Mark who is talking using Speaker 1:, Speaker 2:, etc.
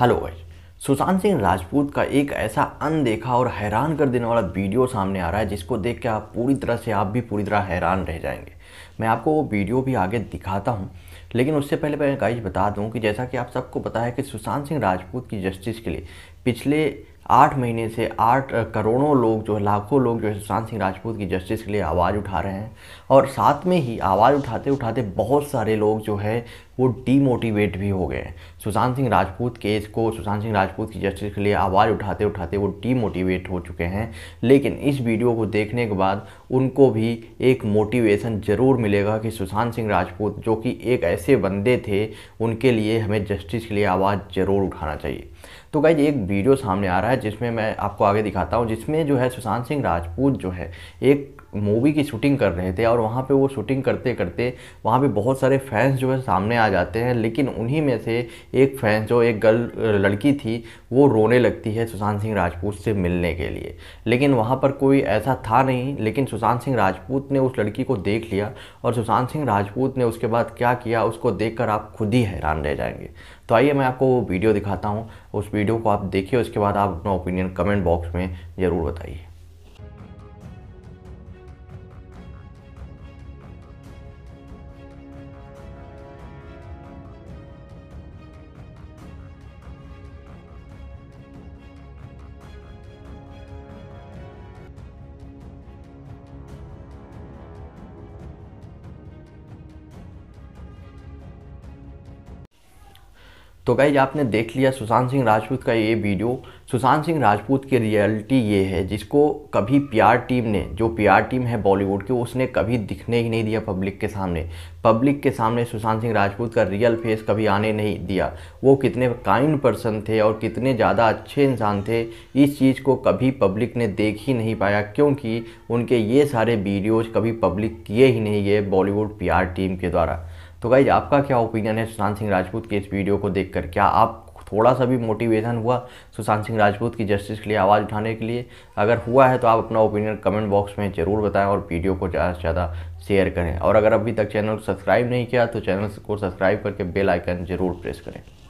Speaker 1: hello भाई सुशांत सिंह राजपूत का एक ऐसा अनदेखा और हैरान कर देने वाला वीडियो सामने आ रहा है जिसको देख के आप पूरी तरह से आप भी पूरी तरह हैरान रह जाएंगे मैं आपको वो वीडियो भी आगे दिखाता हूँ लेकिन उससे पहले मैं गाइज बता दूँ कि जैसा कि आप सबको पता है कि सुशांत सिंह राजपूत की जस्टिस के लिए पिछले आठ महीने से आठ करोड़ों लोग जो है लाखों लोग जो है सुशांत सिंह राजपूत की जस्टिस के लिए आवाज़ उठा रहे हैं और साथ में ही आवाज़ उठाते उठाते बहुत सारे लोग जो है वो डीमोटिवेट भी हो गए हैं सुशांत सिंह राजपूत केस को सुशांत सिंह राजपूत की जस्टिस के लिए आवाज़ उठाते उठाते वो डीमोटिवेट हो चुके हैं लेकिन इस वीडियो को देखने के बाद उनको भी एक मोटिवेशन ज़रूर मिलेगा कि सुशांत सिंह राजपूत जो कि एक ऐसे बंदे थे उनके लिए हमें जस्टिस के लिए आवाज़ ज़रूर उठाना चाहिए तो गाइज एक वीडियो सामने आ रहा है जिसमें मैं आपको आगे दिखाता हूँ जिसमें जो है सुशांत सिंह राजपूत जो है एक मूवी की शूटिंग कर रहे थे और वहाँ पे वो शूटिंग करते करते वहाँ पे बहुत सारे फैंस जो है सामने आ आ जाते हैं लेकिन उन्हीं में से एक फैंस जो एक गर्ल लड़की थी वो रोने लगती है सुशांत सिंह राजपूत से मिलने के लिए लेकिन वहाँ पर कोई ऐसा था नहीं लेकिन सुशांत सिंह राजपूत ने उस लड़की को देख लिया और सुशांत सिंह राजपूत ने उसके बाद क्या किया उसको देख आप खुद ही हैरान रह जाएंगे तो आइए मैं आपको वो वीडियो दिखाता हूँ उस वीडियो को आप देखिए उसके बाद आप अपना ओपिनियन कमेंट बॉक्स में ज़रूर बताइए तो गाइज आपने देख लिया सुशांत सिंह राजपूत का ये वीडियो सुशांत सिंह राजपूत की रियलिटी ये है जिसको कभी पीआर टीम ने जो पीआर टीम है बॉलीवुड की उसने कभी दिखने ही नहीं दिया पब्लिक के सामने पब्लिक के सामने सुशांत सिंह राजपूत का रियल फेस कभी आने नहीं दिया वो कितने काइंड पर्सन थे और कितने ज़्यादा अच्छे इंसान थे इस चीज़ को कभी पब्लिक ने देख ही नहीं पाया क्योंकि उनके ये सारे वीडियोज़ कभी पब्लिक किए ही नहीं गए बॉलीवुड पी टीम के द्वारा तो गाइज आपका क्या ओपिनियन है सुशांत सिंह राजपूत के इस वीडियो को देखकर क्या आप थोड़ा सा भी मोटिवेशन हुआ सुशांत सिंह राजपूत की जस्टिस के लिए आवाज़ उठाने के लिए अगर हुआ है तो आप अपना ओपिनियन कमेंट बॉक्स में ज़रूर बताएं और वीडियो को ज़्यादा से ज़्यादा शेयर करें और अगर अभी तक चैनल को सब्सक्राइब नहीं किया तो चैनल को सब्सक्राइब करके बेल आइकन ज़रूर प्रेस करें